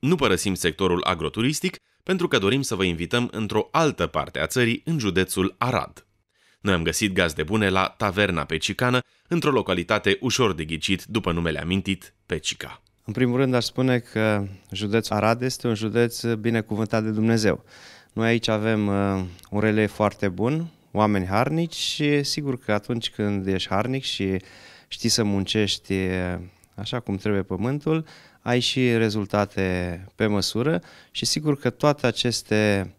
Nu părăsim sectorul agroturistic pentru că dorim să vă invităm într-o altă parte a țării, în județul Arad. Noi am găsit gazde bune la Taverna Pecicană, într-o localitate ușor de ghicit după numele amintit, Pecica. În primul rând aș spune că județul Arad este un județ binecuvântat de Dumnezeu. Noi aici avem uh, un relief foarte bun, oameni harnici și sigur că atunci când ești harnic și știi să muncești uh, așa cum trebuie pământul, ai și rezultate pe măsură și sigur că toate aceste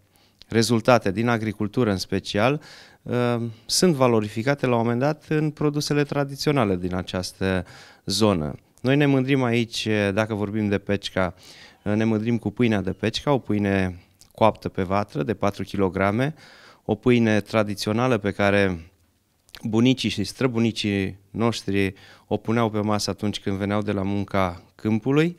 rezultate din agricultură în special uh, sunt valorificate la un moment dat în produsele tradiționale din această zonă. Noi ne mândrim aici, uh, dacă vorbim de pecica, uh, ne mândrim cu pâinea de pecica, o pâine coaptă pe vatră de 4 kg, o pâine tradițională pe care bunicii și străbunicii noștri o puneau pe masă atunci când veneau de la munca câmpului.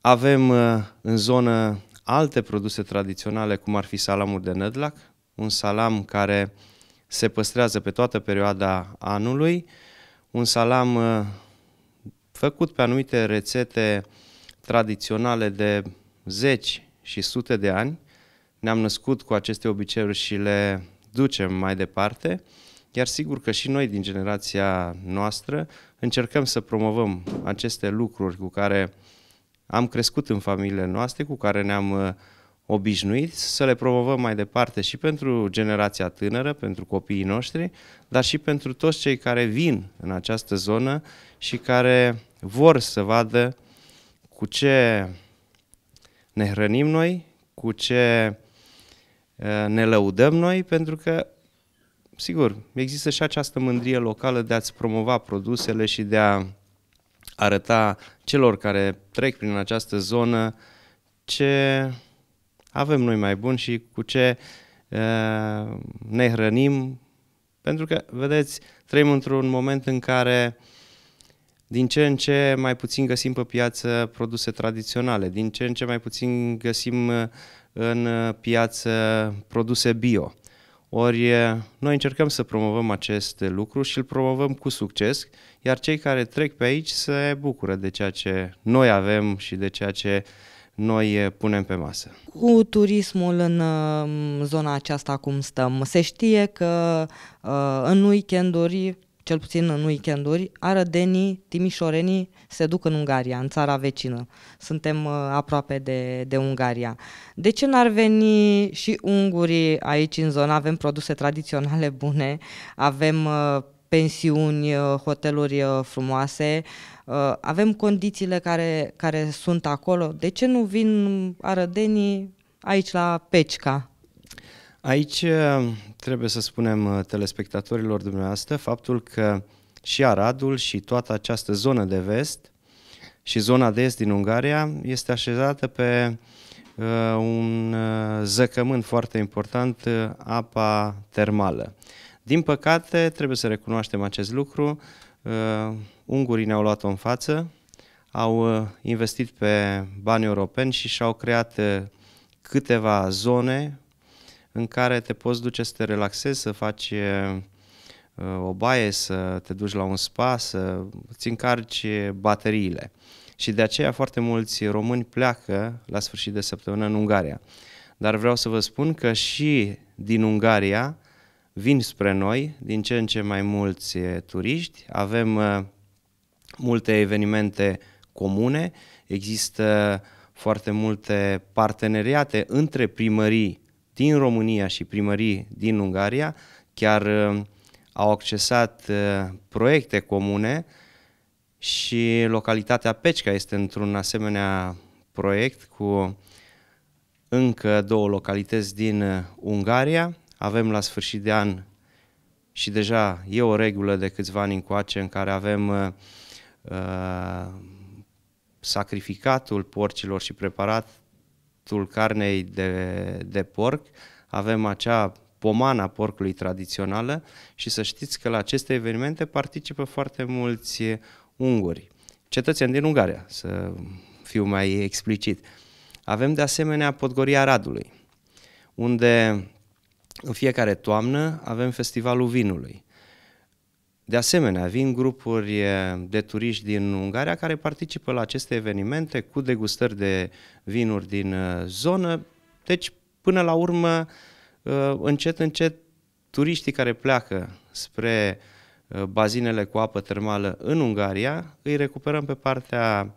Avem uh, în zonă alte produse tradiționale, cum ar fi salamul de nădlac, un salam care se păstrează pe toată perioada anului, un salam uh, făcut pe anumite rețete tradiționale de zeci și sute de ani. Ne-am născut cu aceste obiceiuri și le ducem mai departe. Iar sigur că și noi din generația noastră încercăm să promovăm aceste lucruri cu care am crescut în familiile noastre, cu care ne-am uh, obișnuit să le promovăm mai departe și pentru generația tânără, pentru copiii noștri, dar și pentru toți cei care vin în această zonă și care vor să vadă cu ce ne hrănim noi, cu ce uh, ne lăudăm noi, pentru că sigur, există și această mândrie locală de a-ți promova produsele și de a arăta celor care trec prin această zonă ce avem noi mai bun și cu ce ne hrănim. Pentru că, vedeți, trăim într-un moment în care din ce în ce mai puțin găsim pe piață produse tradiționale, din ce în ce mai puțin găsim în piață produse bio. Ori noi încercăm să promovăm acest lucru și îl promovăm cu succes, iar cei care trec pe aici se bucură de ceea ce noi avem și de ceea ce noi punem pe masă. Cu turismul în um, zona aceasta cum stăm? Se știe că uh, în weekenduri cel puțin în weekenduri, arădenii, timișorenii se duc în Ungaria, în țara vecină. Suntem uh, aproape de, de Ungaria. De ce n-ar veni și ungurii aici în zonă? Avem produse tradiționale bune, avem uh, pensiuni, uh, hoteluri frumoase, avem condițiile care, care sunt acolo. De ce nu vin arădenii aici la Pecica? Aici uh, trebuie să spunem uh, telespectatorilor dumneavoastră faptul că și Aradul și toată această zonă de vest și zona de est din Ungaria este așezată pe uh, un zăcământ foarte important, apa termală. Din păcate, trebuie să recunoaștem acest lucru, ungurii ne-au luat-o în față, au investit pe bani europeni și și-au creat câteva zone în care te poți duce să te relaxezi, să faci o baie, să te duci la un spa, să îți încarci bateriile. Și de aceea foarte mulți români pleacă la sfârșit de săptămână în Ungaria. Dar vreau să vă spun că și din Ungaria vin spre noi din ce în ce mai mulți turiști. Avem multe evenimente comune, există foarte multe parteneriate între primării din România și primării din Ungaria chiar uh, au accesat uh, proiecte comune și localitatea Pecica este într-un asemenea proiect cu încă două localități din uh, Ungaria. Avem la sfârșit de an și deja e o regulă de câțiva ani încoace în care avem uh, sacrificatul porcilor și preparat gustul carnei de, de porc avem acea pomana porcului tradițională și să știți că la aceste evenimente participă foarte mulți unguri, cetățeni din Ungaria, să fiu mai explicit. Avem de asemenea Podgoria Radului, unde în fiecare toamnă avem Festivalul Vinului. De asemenea, vin grupuri eh, de turiști din Ungaria care participă la aceste evenimente cu degustări de vinuri din eh, zonă. Deci, până la urmă, eh, încet, încet, turiștii care pleacă spre bazinele cu apă termală în Ungaria, îi recuperăm pe partea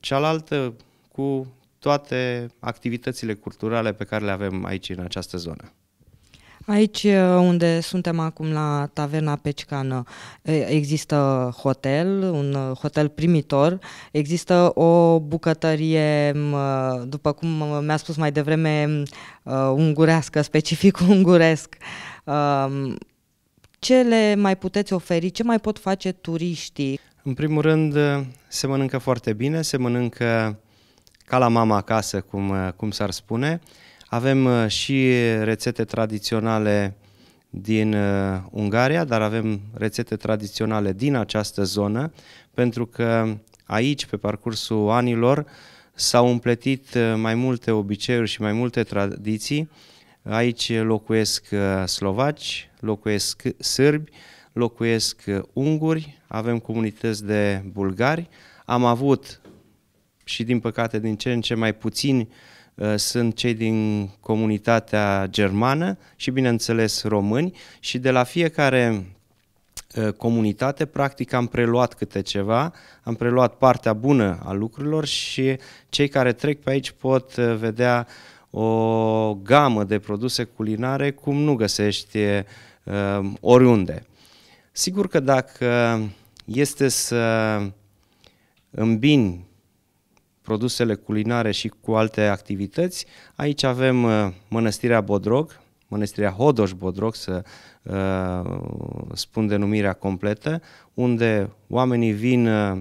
cealaltă cu toate activitățile culturale pe care le avem aici în această zonă. Aici unde suntem acum la Taverna Pecicană există hotel, un hotel primitor, există o bucătărie, după cum mi-a spus mai devreme, ungurească, specific unguresc. Ce le mai puteți oferi, ce mai pot face turiștii? În primul rând, se mănâncă foarte bine, se mănâncă ca la mama acasă, cum, cum s-ar spune. Uh, avem uh, și rețete tradiționale din uh, Ungaria, dar avem rețete tradiționale din această zonă, pentru că aici, pe parcursul anilor, s-au împletit uh, mai multe obiceiuri și mai multe tradiții. Aici locuiesc slovaci, locuiesc sârbi, locuiesc unguri, avem comunități de bulgari. Am avut și din păcate din ce în ce mai puțini Uh, sunt cei din comunitatea germană și, bineînțeles, români și de la fiecare uh, comunitate, practic am preluat câte ceva, am preluat partea bună a lucrurilor și cei care trec pe aici pot uh, vedea o gamă de produse culinare cum nu găsești oriunde. Sigur că dacă este să îmbini produsele culinare și cu alte activități. Aici avem uh, Mănăstirea Bodrog, Mănăstirea Hodoș Bodrog, să uh, spun denumirea completă, unde oamenii vin uh,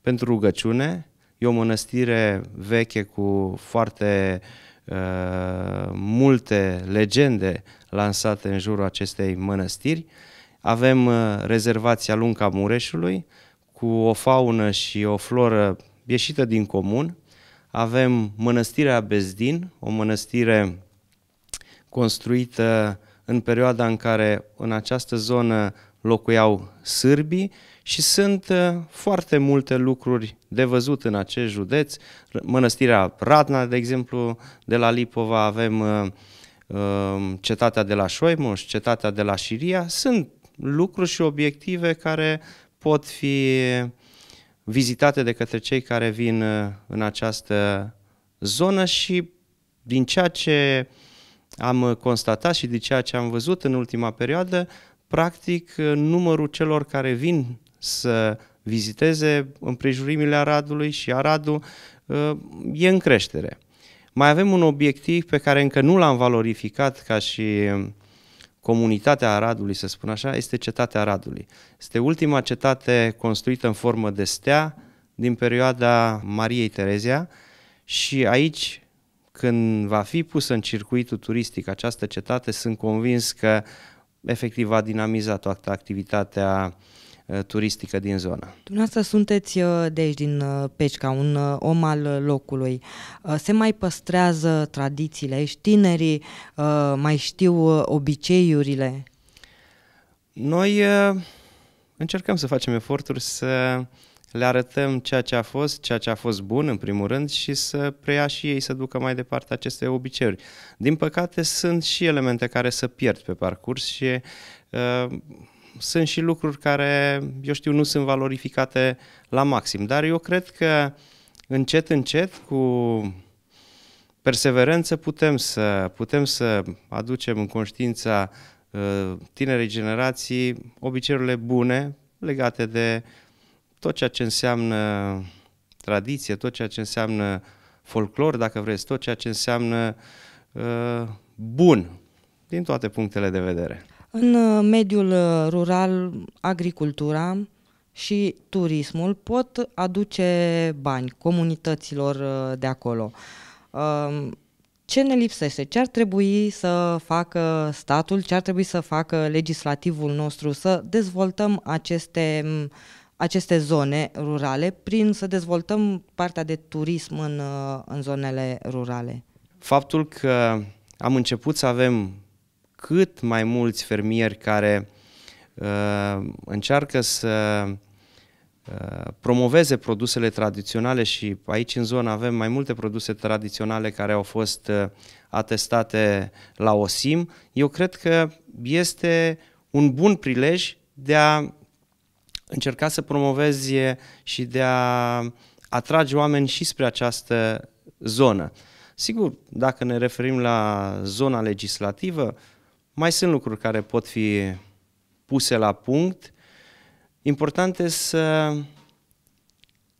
pentru rugăciune. E o mănăstire veche cu foarte uh, multe legende lansate în jurul acestei mănăstiri. Avem uh, rezervația Lunca Mureșului, cu o faună și o floră ieșită din comun. Avem mănăstirea Bezdin, o mănăstire construită în perioada în care în această zonă locuiau sârbii și sunt uh, foarte multe lucruri de văzut în acest județ. Mănăstirea Radna, de exemplu, de la Lipova, avem uh, uh, cetatea de la Șoimuș, cetatea de la Șiria. Sunt lucruri și obiective care pot fi vizitate de către cei care vin uh, în această zonă și din ceea ce am uh, constatat și din ceea ce am văzut în ultima perioadă, practic uh, numărul celor care vin să viziteze împrejurimile Aradului și Aradul e în creștere. Mai avem un obiectiv pe care încă nu l-am valorificat ca și comunitatea Aradului, să spun așa, este cetatea Aradului. Este ultima cetate construită în formă de stea din perioada Mariei Terezia și aici, când va fi pusă în circuitul turistic această cetate, sunt convins că efectiv va dinamiza toată activitatea Eh, turistică din zonă. Dumneavoastră sunteți eh, de aici, din eh, peșca un om al locului. Se mai păstrează tradițiile Ești Tinerii mai știu obiceiurile? Noi încercăm să facem eforturi să le arătăm ceea ce a fost, ceea ce a fost bun în primul rând și să preia și ei să ducă mai departe aceste obiceiuri. Din păcate sunt și elemente care să pierd pe parcurs și uh, sunt și lucruri care, eu știu, nu sunt valorificate la maxim, dar eu cred că încet, încet, cu perseverență putem să, putem să aducem în conștiința uh, tinerei generații obiceiurile bune legate de tot ceea ce înseamnă tradiție, tot ceea ce înseamnă folclor, dacă vreți, tot ceea ce înseamnă uh, bun din toate punctele de vedere. În uh, mediul uh, rural, agricultura și turismul pot aduce bani comunităților uh, de acolo. Um, ce ne lipsește? Ce ar trebui să facă statul? Ce ar trebui să facă legislativul nostru? Să dezvoltăm aceste, um, aceste zone rurale prin să dezvoltăm partea de turism în, în zonele rurale. Faptul că am început să avem cât mai mulți fermieri care uh, încearcă să uh, promoveze produsele tradiționale și aici în zonă avem mai multe produse tradiționale care au fost uh, atestate la OSIM, eu cred că este un bun prilej de a încerca să promovezi și de a atrage oameni și spre această zonă. Sigur, dacă ne referim la zona legislativă, mai sunt lucruri care pot fi puse la punct. Important este să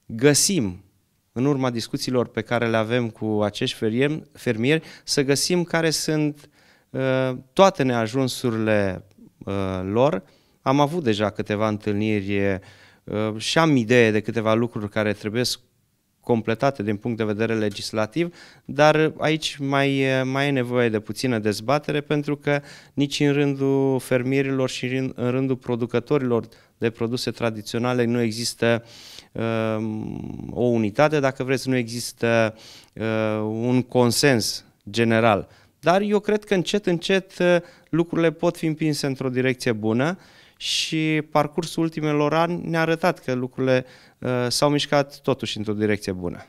găsim, în urma discuțiilor pe care le avem cu acești fermieri, să găsim care sunt uh, toate neajunsurile uh, lor. Am avut deja câteva întâlniri uh, și am idee de câteva lucruri care trebuie completate din punct de vedere legislativ, dar aici mai, eh, mai e nevoie de puțină dezbatere pentru că nici în rândul fermierilor și în rândul producătorilor de produse tradiționale nu există um, o unitate, dacă vreți, nu există uh, un consens general. Dar eu cred că încet, încet eh, lucrurile pot fi împinse într-o direcție bună și parcursul ultimelor ani ne-a arătat că lucrurile uh, Uh, s-au mișcat totuși într-o direcție bună.